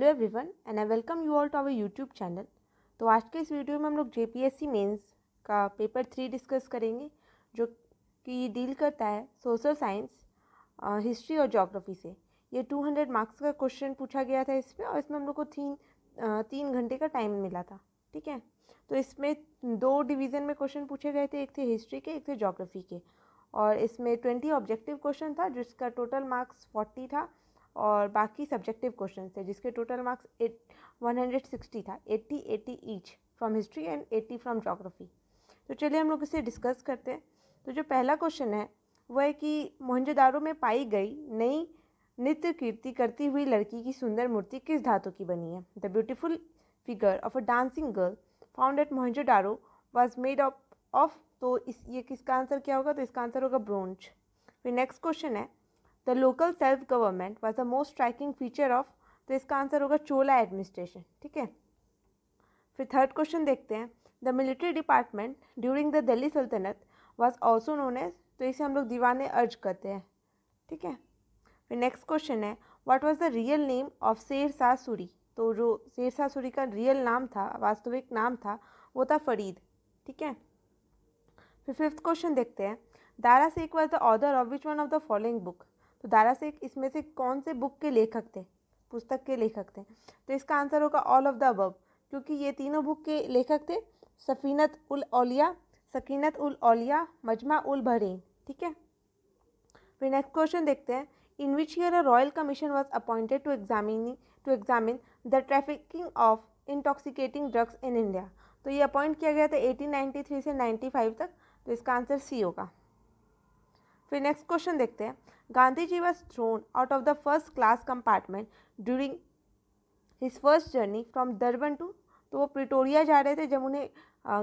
hello everyone and I welcome you all to our YouTube channel तो आज के इस वीडियो में हम लोग जेपीएससी मेंस का पेपर थ्री डिस्कस करेंगे जो कि डील करता है सोशल साइंस हिस्ट्री और जोग्राफी से ये 200 मार्क्स का क्वेश्चन पूछा गया था इसमें और इसमें हम लोग को तीन तीन घंटे का टाइम मिला था ठीक है तो इसमें दो डिवीज़न में क्वेश्चन पूछे गए थे एक थे हिस्ट्री के एक थे जोग्राफी के और इसमें ट्वेंटी ऑब्जेक्टिव क्वेश्चन था जिसका टोटल मार्क्स फोर्टी था और बाकी सब्जेक्टिव क्वेश्चन थे जिसके total marks at one hundred sixty था eighty eighty each from history and eighty from geography तो चलिए हम लोग इसे डिस्कस करते हैं तो जो पहला क्वेश्चन है वह है कि मोहनजोदारों में पाई गई नई नित्य कीर्ति करती हुई लड़की की सुंदर मूर्ति किस धातु की बनी है the beautiful figure of a dancing girl found at Mohenjodaro was made of of तो इस ये किसका आंसर क्या होगा तो इसका आंसर होगा ब्रोंज फिर नेक्स्ट क्वेश्चन है the local self government was the most striking feature of तो इसका आंसर होगा चोला एडमिनिस्ट्रेशन ठीक है फिर थर्ड क्वेश्चन देखते हैं the military department during the Delhi Sultanate was also known as तो इसे हम लोग दीवाने अर्ज करते हैं ठीक है फिर नेक्स्ट क्वेश्चन है what was the real name of Sher Shah Suri तो जो शेर शाह सूरी का रियल नाम था वास्तविक नाम था वो था फरीद ठीक है फिर फिफ्थ क्वेश्चन देखते हैं Dara Sheikh was the order of which one of the following book तो दारा शेख इसमें से कौन से बुक के लेखक थे पुस्तक के लेखक थे तो इसका आंसर होगा ऑल ऑफ द अबव क्योंकि ये तीनों बुक के लेखक थे सफ़ीनत उल ओलिया सकीनत उल ओलिया मजमा उल बहरीन ठीक है फिर नेक्स्ट क्वेश्चन देखते हैं in which year a royal commission was appointed to examine to examine the trafficking of intoxicating drugs in India तो ये अपॉइंट किया गया था 1893 से 95 तक तो इसका आंसर सी होगा फिर नेक्स्ट क्वेश्चन देखते हैं Gandhiji was thrown out of the first class compartment during his first journey from Durban to तो वो प्रिटोरिया जा रहे थे जब उन्हें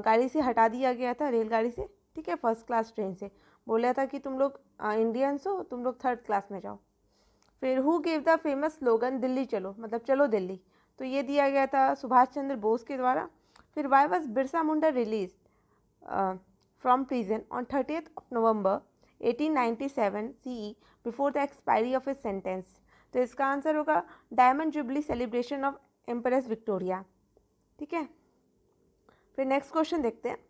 गाड़ी से हटा दिया गया था रेलगाड़ी से ठीक है फर्स्ट क्लास ट्रेन से बोला था कि तुम लोग इंडियंस हो तुम लोग थर्ड क्लास में जाओ फिर who gave the famous slogan Delhi chalo मतलब चलो दिल्ली तो ये दिया गया था सुभाष चंद्र बोस के द्वारा फिर why was Birsa Munda released from prison on thirtieth of November 1897 CE before the expiry of a sentence तो इसका आंसर होगा diamond jubilee celebration of empress Victoria ठीक है फिर नेक्स्ट क्वेश्चन देखते हैं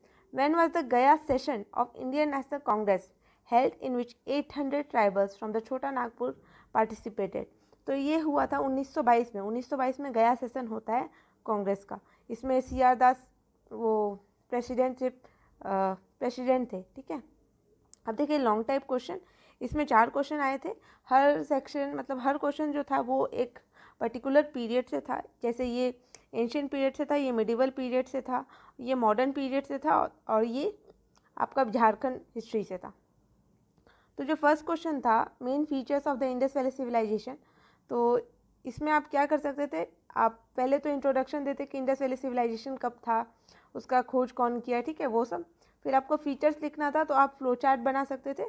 was the Gaya session of Indian National Congress Congress in which eight 800 tribals from the Chota Nagpur participated तो ये हुआ था 1922 में 1922 में गया सेशन होता है कांग्रेस का इसमें सी आर दास वो प्रेसिडेंटशिप प्रेसिडेंट थे ठीक है अब देखिए लॉन्ग टाइप क्वेश्चन इसमें चार क्वेश्चन आए थे हर सेक्शन मतलब हर क्वेश्चन जो था वो एक पर्टिकुलर पीरियड से था जैसे ये एंशियन पीरियड से था ये मिडिवल पीरियड से था ये मॉडर्न पीरियड से था और ये आपका झारखंड हिस्ट्री से था तो जो फर्स्ट क्वेश्चन था main features of the Indus Valley Civilisation तो इसमें आप क्या कर सकते थे आप पहले तो इंट्रोडक्शन देते कि इंडस वैली सिविलाइजेशन कब था उसका खोज कौन किया ठीक है वो सब फिर आपको फीचर्स लिखना था तो आप फ्लो चार्ट बना सकते थे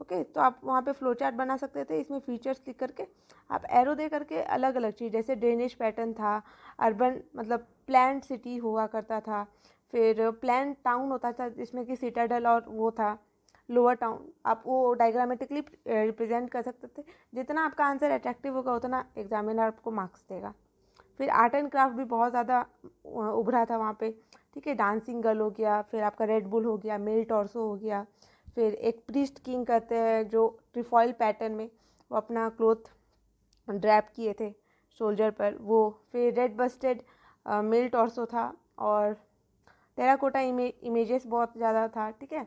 ओके तो आप वहाँ पे फ्लो चार्ट बना सकते थे इसमें फीचर्स लिख करके आप एरो दे करके अलग अलग चीज़ जैसे ड्रेनेज पैटर्न था अर्बन मतलब प्लान सिटी हुआ करता था फिर प्लान टाउन होता था जिसमें कि सिटाडल और वो था लोअर टाउन आप वो डायग्रामेटिकली रिप्रेजेंट कर सकते थे जितना आपका आंसर अट्रैक्टिव होगा उतना एग्जामिनर आपको मार्क्स देगा फिर आर्ट एंड क्राफ्ट भी बहुत ज़्यादा उभरा था वहाँ पे ठीक है डांसिंग गर्ल हो गया फिर आपका रेड बुल हो गया मेल टॉर्सो हो गया फिर एक प्रिस्ट किंग करते हैं जो ट्रिफॉइल पैटर्न में वो अपना क्लोथ ड्रैप किए थे शोल्जर पर वो फिर रेड बस्टेड मेल टॉर्सो था और टेराकोटा इमे इमेजेस बहुत ज़्यादा था ठीक है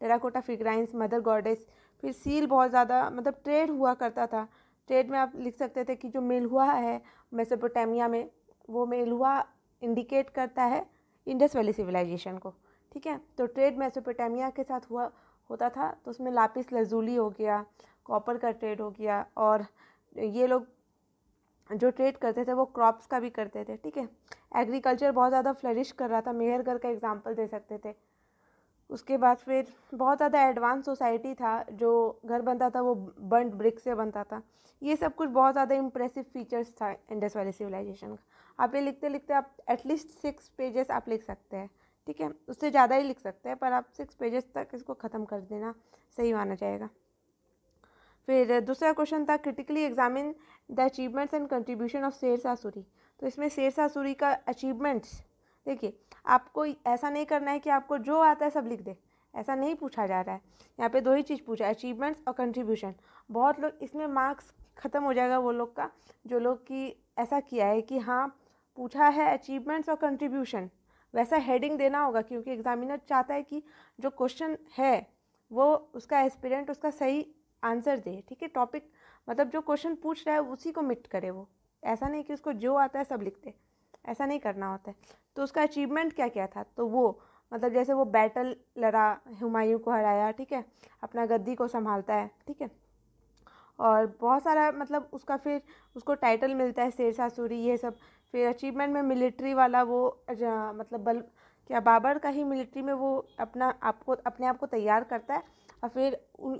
टेराकोटा फिग्राइंस मदर गॉडेस फिर सील बहुत ज़्यादा मतलब ट्रेड हुआ करता था ट्रेड में आप लिख सकते थे कि जो मेल हुआ है मेसोपोटामिया में वो मेल हुआ इंडिकेट करता है इंडस वैली सिविलाइजेशन को ठीक है तो ट्रेड मेसोपोटामिया के साथ हुआ होता था तो उसमें लापिस लजूली हो गया कॉपर का ट्रेड हो गया और ये लोग जो ट्रेड करते थे वो क्रॉप्स का भी करते थे ठीक है एग्रीकल्चर बहुत ज़्यादा फ्लरिश कर रहा था मेहरगढ़ का एग्जाम्पल दे सकते थे उसके बाद फिर बहुत ज़्यादा एडवांस सोसाइटी था जो घर बनता था वो बंट ब्रिक से बनता था ये सब कुछ बहुत ज़्यादा इम्प्रेसिव फीचर्स था इंडस वाले सिविलाइजेशन का आप ये लिखते लिखते आप एटलीस्ट सिक्स पेजेस आप लिख सकते हैं ठीक है उससे ज़्यादा ही लिख सकते हैं पर आप सिक्स पेजेस तक इसको ख़त्म कर देना सही माना जाएगा फिर दूसरा क्वेश्चन था critically examine the achievements and contribution of शेर सासुरी तो इसमें शेर सासुरी का अचीवमेंट्स देखिए आपको ऐसा नहीं करना है कि आपको जो आता है सब लिख दे ऐसा नहीं पूछा जा रहा है यहाँ पे दो ही चीज़ पूछा अचीवमेंट्स और कंट्रीब्यूशन बहुत लोग इसमें मार्क्स ख़त्म हो जाएगा वो लोग का जो लोग की ऐसा किया है कि हाँ पूछा है अचीवमेंट्स और कंट्रीब्यूशन वैसा हेडिंग देना होगा क्योंकि एग्जामिनर चाहता है कि जो क्वेश्चन है वो उसका एस्पिरेंट उसका सही आंसर दे ठीक है टॉपिक मतलब जो क्वेश्चन पूछ रहा है उसी को मिट करे वो ऐसा नहीं कि उसको जो आता है सब लिख दे ऐसा नहीं करना होता है तो उसका अचीवमेंट क्या क्या था तो वो मतलब जैसे वो बैटल लड़ा हुमायूं को हराया ठीक है अपना गद्दी को संभालता है ठीक है और बहुत सारा मतलब उसका फिर उसको टाइटल मिलता है शेर सासूरी ये सब फिर अचीवमेंट में मिलिट्री वाला वो मतलब बल क्या बाबर का ही मिलिट्री में वो अपना आपको अपने आप को तैयार करता है और फिर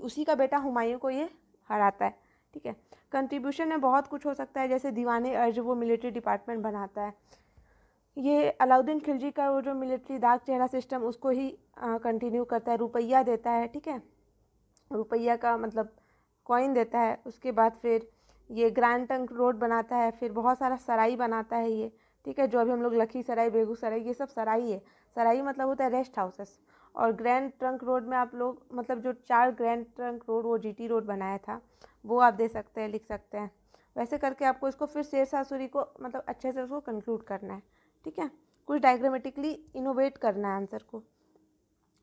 उसी का बेटा हुमायूं को ये हराता है ठीक है कंट्रीब्यूशन में बहुत कुछ हो सकता है जैसे दीवाने अर्ज वो मिलिट्री डिपार्टमेंट बनाता है ये अलाउद्दीन खिलजी का वो जो मिलिट्री दाग चेहरा सिस्टम उसको ही कंटिन्यू करता है रुपया देता है ठीक है रुपया का मतलब कॉइन देता है उसके बाद फिर ये ग्रैंड टंक रोड बनाता है फिर बहुत सारा सराई बनाता है ये ठीक है जो अभी हम लोग लखीसराय बेगूसराय ये सब सराई है सराई मतलब होता है रेस्ट हाउसेस और ग्रैंड ट्रंक रोड में आप लोग मतलब जो चार ग्रैंड ट्रंक रोड वो जीटी रोड बनाया था वो आप दे सकते हैं लिख सकते हैं वैसे करके आपको इसको फिर शेर सासुरी को मतलब अच्छे से उसको कंक्लूड करना है ठीक है कुछ डायग्रामेटिकली इनोवेट करना है आंसर को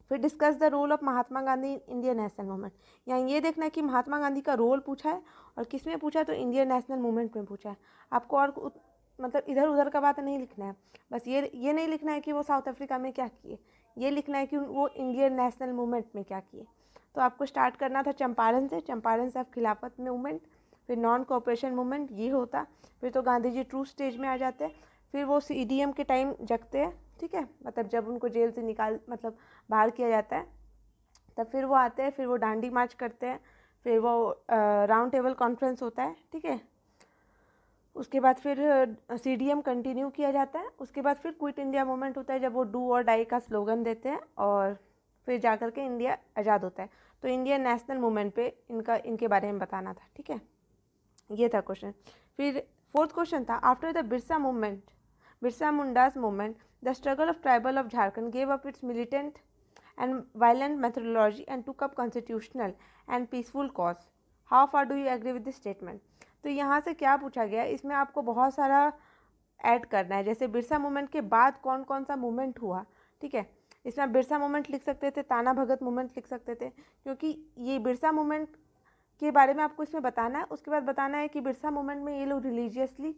फिर discuss the role of Mahatma Gandhi in Indian national movement यहाँ ये देखना है कि महात्मा गांधी का रोल पूछा है और किस में पूछा है तो इंडियन नेशनल मूवमेंट में पूछा है आपको और मतलब इधर उधर का बात नहीं लिखना है बस ये ये नहीं लिखना है कि वो साउथ अफ्रीका में क्या किए ये लिखना है कि वो इंडियन नेशनल मूवमेंट में क्या किए तो आपको स्टार्ट करना था चंपारण से चंपारण से आप खिलाफत मूवमेंट फिर नॉन कोऑपरेशन मूवमेंट ये होता फिर तो गांधी जी ट्रू स्टेज में आ जाते हैं फिर वो सी के टाइम जगते हैं ठीक है मतलब जब उनको जेल से निकाल मतलब बाहर किया जाता है तब फिर वो आते हैं फिर वो डांडी मार्च करते हैं फिर वो राउंड टेबल कॉन्फ्रेंस होता है ठीक है उसके बाद फिर सी डी एम कंटिन्यू किया जाता है उसके बाद फिर क्विट इंडिया मोमेंट होता है जब वो डू और डाई का स्लोगन देते हैं और फिर जा कर के इंडिया आज़ाद होता है तो इंडिया नेशनल मूवमेंट पे इनका इनके बारे में बताना था ठीक है ये था क्वेश्चन फिर फोर्थ क्वेश्चन था after the Birsa movement Birsa Munda's movement the struggle of tribal of Jharkhand gave up its militant and violent methodology and to up constitutional and peaceful cause how far do you agree with the statement तो यहाँ से क्या पूछा गया इसमें आपको बहुत सारा ऐड करना है जैसे बिरसा मूवमेंट के बाद कौन कौन सा मूवमेंट हुआ ठीक है इसमें बिरसा मूवमेंट लिख सकते थे ताना भगत मूवमेंट लिख सकते थे क्योंकि ये बिरसा मूवमेंट के बारे में आपको इसमें बताना है उसके बाद बताना है कि बिरसा मूवमेंट में ये लोग रिलीजियसली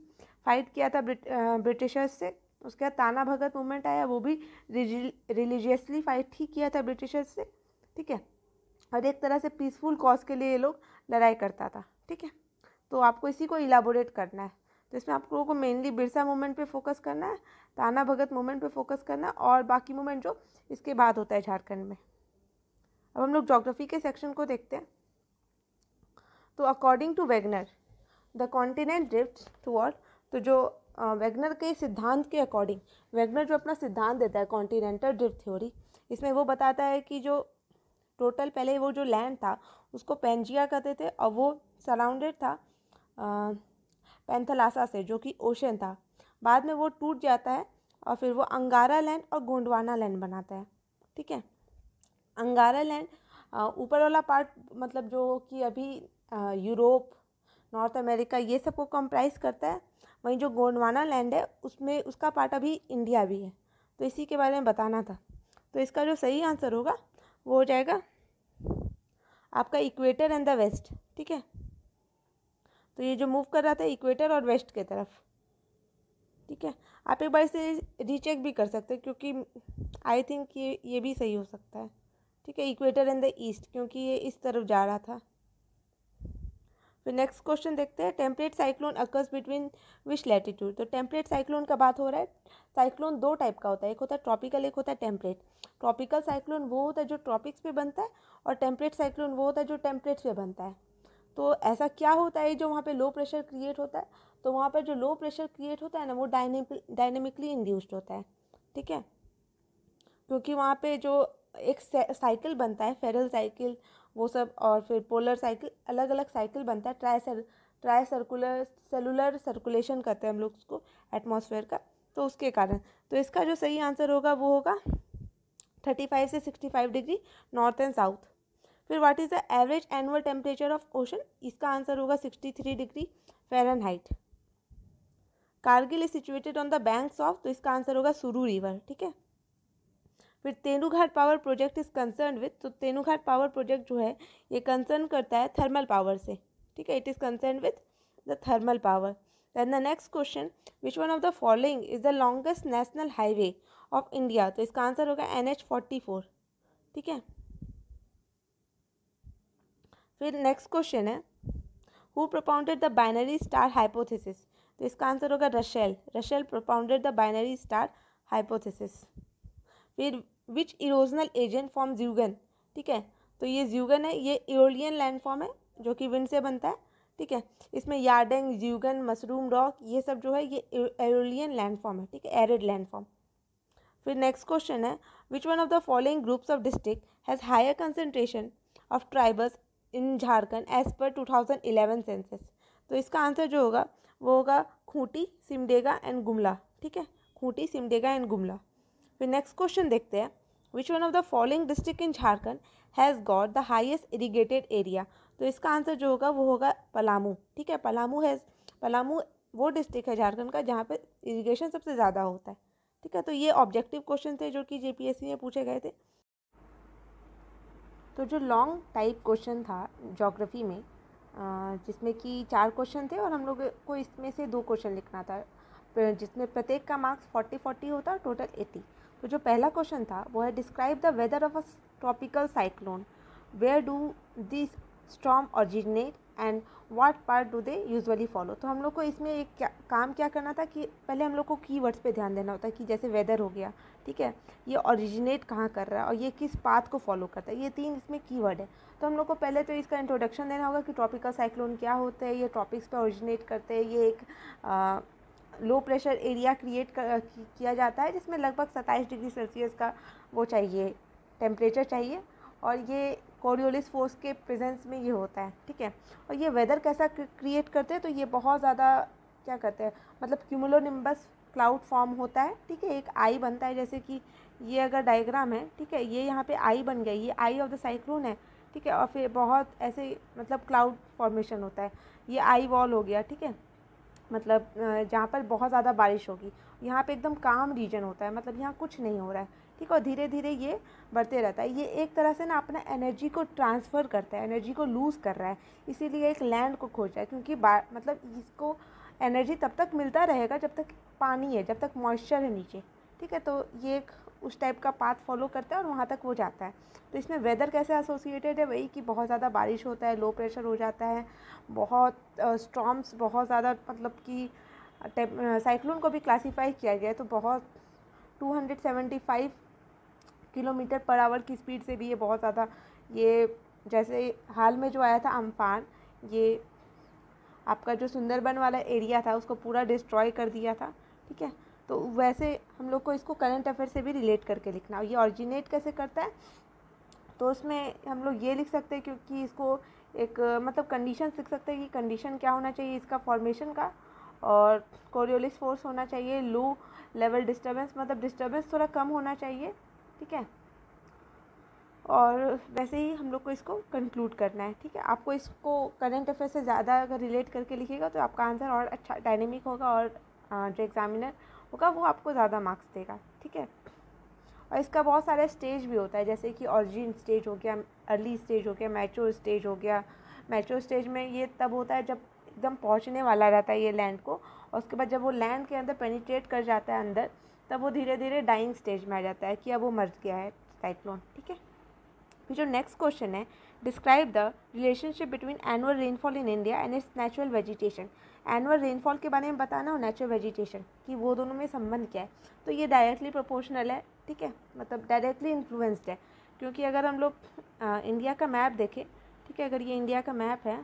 फाइट किया था ब्रिट, ब्रिटिशर्स से उसके बाद ताना भगत मूवमेंट आया वो भी रिलीजियसली फाइट ही किया था ब्रिटिशर्स से ठीक है और एक तरह से पीसफुल कॉज के लिए ये लोग लड़ाई करता था ठीक है तो आपको इसी को इलाबोरेट करना है तो इसमें आप लोगों को मेनली बिरसा मूवमेंट पे फोकस करना है ताना भगत मूवमेंट पे फोकस करना है और बाकी मूवमेंट जो इसके बाद होता है झारखंड में अब हम लोग जोग्राफी के सेक्शन को देखते हैं तो according to Wegener the continent drift toward तो जो वेगनर के सिद्धांत के अकॉर्डिंग वेगनर जो अपना सिद्धांत देता है कॉन्टिनेंटल ड्रिफ्ट थ्योरी इसमें वो बताता है कि जो टोटल पहले वो जो लैंड था उसको पेंजिया कहते थे और वो सराउंडेड था पैंथलासा से जो कि ओशन था बाद में वो टूट जाता है और फिर वो अंगारा लैंड और गोंडवाना लैंड बनाता है ठीक है अंगारा लैंड ऊपर वाला पार्ट मतलब जो कि अभी यूरोप नॉर्थ अमेरिका ये सबको कंप्राइज करता है वहीं जो गोंडवाना लैंड है उसमें उसका पार्ट अभी इंडिया भी है तो इसी के बारे में बताना था तो इसका जो सही आंसर होगा वो हो जाएगा आपका इक्वेटर एंड द वेस्ट ठीक है तो ये जो मूव कर रहा था इक्वेटर और वेस्ट के तरफ ठीक है आप एक बार इसे रीचेक भी कर सकते हैं क्योंकि आई थिंक ये ये भी सही हो सकता है ठीक है इक्वेटर इन द ईस्ट क्योंकि ये इस तरफ जा रहा था फिर नेक्स्ट क्वेश्चन देखते हैं temperate cyclone occurs between which latitude तो टेम्परेट साइक्लोन का बात हो रहा है साइक्लोन दो टाइप का होता है एक होता है ट्रॉपिकल एक होता है टेम्परेट ट्रॉपिकल साइक्लोन वो होता है जो ट्रॉपिक्स पे बनता है और टेम्परेट साइक्लोन वो होता है जो टेम्परेट्स पे बनता है तो ऐसा क्या होता है जो वहाँ पे लो प्रेशर क्रिएट होता है तो वहाँ पर जो लो प्रेशर क्रिएट होता है ना वो डायनेमिकली इंड्यूस्ड होता है ठीक है क्योंकि वहाँ पे जो एक साइकिल बनता है फेरल साइकिल वो सब और फिर पोलर साइकिल अलग अलग साइकिल बनता है tri sir tri circular cellular circulation करते हैं हम लोग उसको एटमोसफेयर का तो उसके कारण तो इसका जो सही आंसर होगा वो होगा थर्टी फाइव से sixty five degree north and south फिर what is the average annual temperature of ocean इसका आंसर होगा sixty three degree Fahrenheit Kargil is situated on the banks of तो इसका आंसर होगा सुरू रिवर ठीक है फिर Tenughat power project is concern with तो तेनूघाट पावर प्रोजेक्ट जो है ये कंसर्न करता है थर्मल पावर से ठीक है it is concern with the thermal power then the next question which one of the following is the longest national highway of India तो इसका आंसर होगा एन एच फोर्टी फोर ठीक है फिर नेक्स्ट क्वेश्चन है who propounded the binary star hypothesis तो इसका answer होगा Russell Russell propounded the binary star hypothesis फिर which erosional agent form zeugen ठीक है तो ये ज्यूगन है ये इरोलियन लैंडफॉर्म है जो कि विंड से बनता है ठीक है इसमें यार्डेंग ज्यूगन मशरूम रॉक ये सब जो है ये एरोलियन लैंडफॉर्म है ठीक है एरिड लैंडफॉर्म फिर नेक्स्ट क्वेश्चन है which one of the following groups of district has higher concentration of tribals in Jharkhand as per two thousand eleven census तो इसका आंसर जो होगा वो होगा खूंटी सिमडेगा एंड गुमला ठीक है खूंटी सिमडेगा एंड गुमला फिर नेक्स्ट क्वेश्चन देखते हैं which one of the following district in Jharkhand has got the highest irrigated area तो इसका आंसर जो होगा वो होगा पलामू ठीक है पलामू हैज़ पलामू वो डिस्ट्रिक्ट है झारखंड का जहाँ पर इरीगेशन सबसे ज़्यादा होता है ठीक है तो ये ऑब्जेक्टिव क्वेश्चन थे जो कि जे में पूछे गए थे तो जो लॉन्ग टाइप क्वेश्चन था जोग्राफ़ी में जिसमें कि चार क्वेश्चन थे और हम लोग को इसमें से दो क्वेश्चन लिखना था जिसमें प्रत्येक का मार्क्स फोर्टी फोर्टी होता और टोटल एटी तो जो पहला क्वेश्चन था वो है describe the weather of a tropical cyclone where do this storm originate and what part do they usually follow तो हम लोग को इसमें एक क्या, काम क्या करना था कि पहले हम लोग को कीवर्ड्स पे ध्यान देना होता है कि जैसे वेदर हो गया ठीक है ये ओरिजिनेट कहाँ कर रहा है और ये किस पाथ को फॉलो करता है ये तीन इसमें कीवर्ड है तो हम लोग को पहले तो इसका इंट्रोडक्शन देना होगा कि ट्रॉपिकल साइक्लोन क्या होते हैं ये ट्रॉपिक्स पर ओरिजिनेट करते हैं ये एक आ, लो प्रेशर एरिया क्रिएट किया जाता है जिसमें लगभग सत्ताईस डिग्री सेल्सियस का वो चाहिए टेम्परेचर चाहिए और ये कोरियोलिस फोर्स के प्रेजेंस में ये होता है ठीक है और ये वेदर कैसा क्रिएट करते हैं तो ये बहुत ज़्यादा क्या करते हैं मतलब क्यूमोलोनिम्बस क्लाउड फॉर्म होता है ठीक है एक आई बनता है जैसे कि ये अगर डायग्राम है ठीक है ये यहाँ पे आई बन गई ये आई ऑफ द साइक्लोन है ठीक है और फिर बहुत ऐसे मतलब क्लाउड फॉर्मेशन होता है ये आई वॉल हो गया ठीक है मतलब जहाँ पर बहुत ज़्यादा बारिश होगी यहाँ पे एकदम काम रीजन होता है मतलब यहाँ कुछ नहीं हो रहा है ठीक है और धीरे धीरे ये बढ़ते रहता है ये एक तरह से ना अपना एनर्जी को ट्रांसफ़र करता है एनर्जी को लूज़ कर रहा है इसीलिए एक लैंड को खोज रहा है क्योंकि मतलब इसको एनर्जी तब तक मिलता रहेगा जब तक पानी है जब तक मॉइस्चर है नीचे ठीक है तो ये एक उस टाइप का पाथ फॉलो करता है और वहाँ तक वो जाता है तो इसमें वेदर कैसे एसोसिएटेड है वही कि बहुत ज़्यादा बारिश होता है लो प्रेशर हो जाता है बहुत स्टॉम्स बहुत ज़्यादा मतलब कि साइक्लोन को भी क्लासीफाई किया गया है तो बहुत 275 किलोमीटर पर आवर की स्पीड से भी ये बहुत ज़्यादा ये जैसे हाल में जो आया था अम्फान ये आपका जो सुंदरबन वाला एरिया था उसको पूरा डिस्ट्रॉय कर दिया था ठीक है तो वैसे हम लोग को इसको करंट अफेयर से भी रिलेट करके लिखना ये ऑरिजिनेट कैसे करता है तो उसमें हम लोग ये लिख सकते हैं क्योंकि इसको एक मतलब कंडीशन लिख सकते हैं कि कंडीशन क्या होना चाहिए इसका फॉर्मेशन का और कोरियोलिस फोर्स होना चाहिए लो लेवल डिस्टर्बेंस मतलब डिस्टर्बेंस थोड़ा कम होना चाहिए ठीक है और वैसे ही हम लोग को इसको कंक्लूड करना है ठीक है आपको इसको करंट अफेयर से ज़्यादा अगर रिलेट करके लिखिएगा तो आपका आंसर और अच्छा डायनेमिक होगा और जो एग्ज़ामिनर होगा वो आपको ज़्यादा मार्क्स देगा ठीक है और इसका बहुत सारा स्टेज भी होता है जैसे कि ऑरिजिन स्टेज हो गया अर्ली स्टेज हो गया मैच्योर स्टेज हो गया मैच्योर स्टेज में ये तब होता है जब एकदम पहुंचने वाला रहता है ये लैंड को और उसके बाद जब वो लैंड के अंदर पेनिट्रेट कर जाता है अंदर तब वो धीरे धीरे डाइंग स्टेज में आ जाता है कि अब वो मर गया है साइक्लोन ठीक है फिर जो नेक्स्ट क्वेश्चन है describe the relationship between annual rainfall in India and its natural vegetation annual rainfall के बारे में बताना और नेचुरल वेजिटेशन कि वो दोनों में संबंध क्या है तो ये डायरेक्टली प्रोपोर्शनल है ठीक है मतलब डायरेक्टली इन्फ्लुएंस्ड है क्योंकि अगर हम लोग इंडिया का मैप देखें ठीक है अगर ये इंडिया का मैप है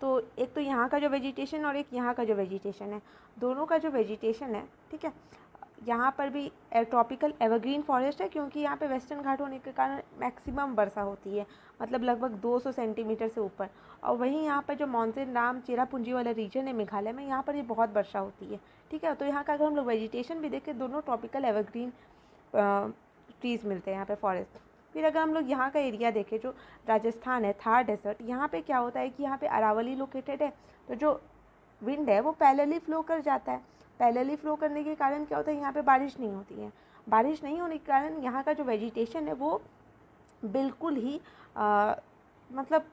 तो एक तो यहाँ का जो वेजिटेशन और एक यहाँ का जो वेजिटेशन है दोनों का जो वेजिटेशन है ठीक है यहाँ पर भी ट्रॉपिकल एवरग्रीन फॉरेस्ट है क्योंकि यहाँ पे वेस्टर्न घाट होने के कारण मैक्सिमम वर्षा होती है मतलब लगभग 200 सेंटीमीटर से ऊपर और वहीं यहाँ पर जो मानसून राम चेरापूंजी वाला रीजन है मेघालय में यहाँ पर ये बहुत वर्षा होती है ठीक है तो यहाँ का अगर हम लोग वेजिटेशन भी देखें दोनों ट्रॉपिकल एवरग्रीन ट्रीज़ मिलते हैं यहाँ पर फॉरेस्ट फिर अगर हम लोग यहाँ का एरिया देखें जो राजस्थान है थार डेजर्ट यहाँ पर क्या होता है कि यहाँ पर अरावली लोकेटेड है तो जो विंड है वो पैलली फ्लो कर जाता है पैरेलली फ्लो करने के कारण क्या होता है यहाँ पे बारिश नहीं होती है बारिश नहीं होने के कारण यहाँ का जो वेजिटेशन है वो बिल्कुल ही आ, मतलब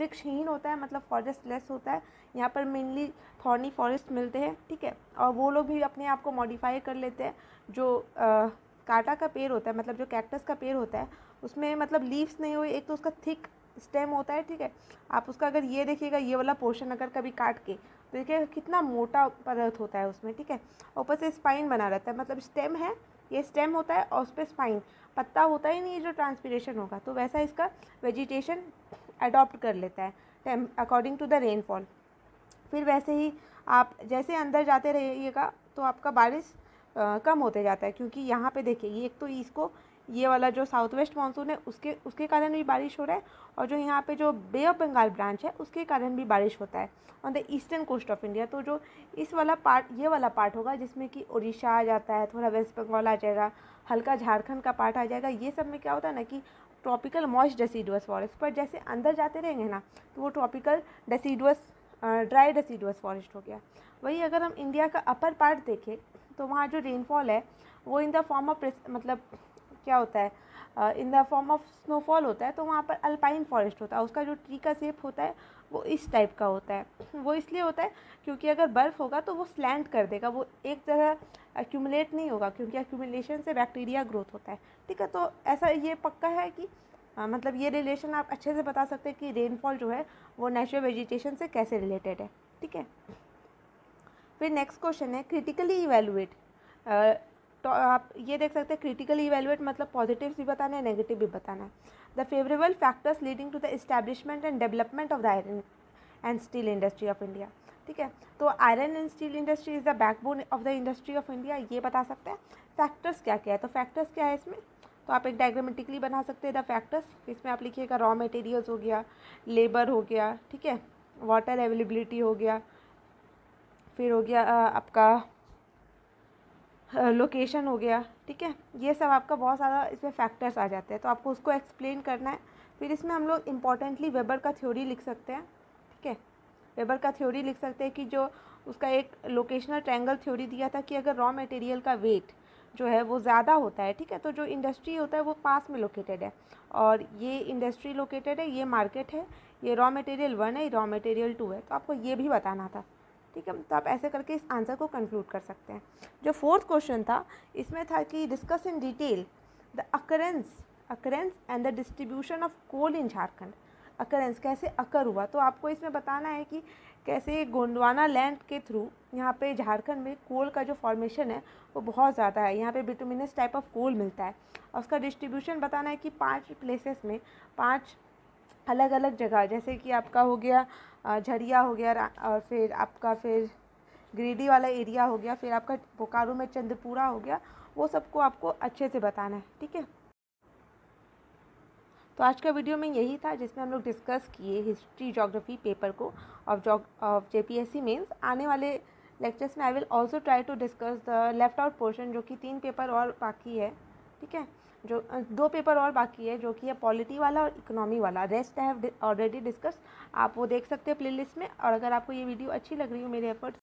वृक्षहीन होता है मतलब फॉरेस्ट लेस होता है यहाँ पर मेनली थॉर्नी फॉरेस्ट मिलते हैं ठीक है और वो लोग भी अपने आप को मॉडिफाई कर लेते हैं जो आ, काटा का पेड़ होता है मतलब जो कैक्टस का पेड़ होता है उसमें मतलब लीव्स नहीं हुए एक तो उसका थिक स्टेम होता है ठीक है आप उसका अगर ये देखिएगा ये वाला पोर्शन अगर कभी काट के तो देखिए कितना मोटा पदार्थ होता है उसमें ठीक है ऊपर से स्पाइन बना रहता है मतलब स्टेम है ये स्टेम होता है और उस पर स्पाइन पत्ता होता ही नहीं जो ट्रांसपीरेशन होगा तो वैसा इसका वेजिटेशन अडॉप्ट कर लेता है them according to the rainfall फिर वैसे ही आप जैसे अंदर जाते रहिएगा तो आपका बारिश आ, कम होते जाता है क्योंकि यहाँ पे देखिए ये एक तो इसको ये वाला जो साउथ वेस्ट मानसून है उसके उसके कारण भी बारिश हो रहा है और जो यहाँ पे जो बे ऑफ बंगाल ब्रांच है उसके कारण भी बारिश होता है on the eastern coast of India तो जो इस वाला पार्ट ये वाला पार्ट होगा जिसमें कि उड़ीसा आ जाता है थोड़ा वेस्ट बंगाल आ जाएगा हल्का झारखंड का पार्ट आ जाएगा ये सब में क्या होता है ना कि ट्रॉपिकल मॉइस्ट डेसीडुअस फॉरेस्ट पर जैसे अंदर जाते रहेंगे ना तो वो tropical deciduous dry deciduous forest हो गया वही अगर हम इंडिया का अपर पार्ट देखें तो वहाँ जो रेनफॉल है वो इन द फॉर्म ऑफ मतलब क्या होता है in the form of snowfall होता है तो वहाँ पर अल्पाइन फॉरेस्ट होता है उसका जो ट्री का सेप होता है वो इस टाइप का होता है वो इसलिए होता है क्योंकि अगर बर्फ़ होगा तो वो स्लैंड कर देगा वो एक तरह एक्यूमुलेट नहीं होगा क्योंकि एक्यूमुलेशन से बैक्टीरिया ग्रोथ होता है ठीक है तो ऐसा ये पक्का है कि आ, मतलब ये रिलेशन आप अच्छे से बता सकते हैं कि रेनफॉल जो है वो नेचुरल वेजिटेशन से कैसे रिलेटेड है ठीक है फिर नेक्स्ट क्वेश्चन है क्रिटिकली इवेलुएट तो आप ये देख सकते हैं क्रिटिकल इवेलुएट मतलब पॉजिटिव भी बताना है नेगेटिव भी बताना है the favourable factors leading to the establishment and development of the iron and steel industry of India ठीक है तो iron and steel industry is the backbone of the industry of India ये बता सकते हैं फैक्टर्स क्या क्या है तो फैक्टर्स क्या है इसमें तो आप एक डायग्रामेटिकली बना सकते हैं द फैक्टर्स इसमें आप लिखिएगा रॉ मटेरियल्स हो गया लेबर हो गया ठीक है वाटर अवेलेबिलिटी हो गया फिर हो गया आपका लोकेशन हो गया ठीक है ये सब आपका बहुत सारा इसमें फैक्टर्स आ जाते हैं तो आपको उसको एक्सप्लेन करना है फिर इसमें हम लोग इम्पॉर्टेंटली वेबर का थ्योरी लिख सकते हैं ठीक है वेबर का थ्योरी लिख सकते हैं कि जो उसका एक लोकेशनल ट्रैंगल थ्योरी दिया था कि अगर रॉ मटेरियल का वेट जो है वो ज़्यादा होता है ठीक है तो जो इंडस्ट्री होता है वो पास में लोकेटेड है और ये इंडस्ट्री लोकेटेड है ये मार्केट है ये रॉ मटेरियल वन है रॉ मटेरियल टू है तो आपको ये भी बताना था ठीक है तो आप ऐसे करके इस आंसर को कंक्लूड कर सकते हैं जो फोर्थ क्वेश्चन था इसमें था कि discuss in detail the occurrence occurrence and the distribution of coal in Jharkhand occurrence कैसे अकर हुआ तो आपको इसमें बताना है कि कैसे गोंडवाना लैंड के थ्रू यहाँ पे झारखंड में कोल का जो फॉर्मेशन है वो बहुत ज़्यादा है यहाँ पे बिटोमिनस टाइप ऑफ कोल मिलता है और उसका डिस्ट्रीब्यूशन बताना है कि पांच प्लेसेस में पांच अलग अलग जगह जैसे कि आपका हो गया झरिया हो गया और फिर आपका फिर ग्रीडी वाला एरिया हो गया फिर आपका बोकारो में चंद्रपुरा हो गया वो सबको आपको अच्छे से बताना है ठीक है तो आज का वीडियो में यही था जिसमें हम लोग डिस्कस किए हिस्ट्री जोग्राफी पेपर को ऑफ जॉग of J P S C means आने वाले लेक्चर्स में I will also try to discuss the left out portion जो कि तीन पेपर और बाकी है ठीक है जो दो पेपर और बाकी है जो कि है पॉलिटी वाला और इकोनॉमी वाला rest I have already discuss आप वो देख सकते हैं प्लेलिस्ट में और अगर आपको ये वीडियो अच्छी लग रही हो मेरे एफर्ट्स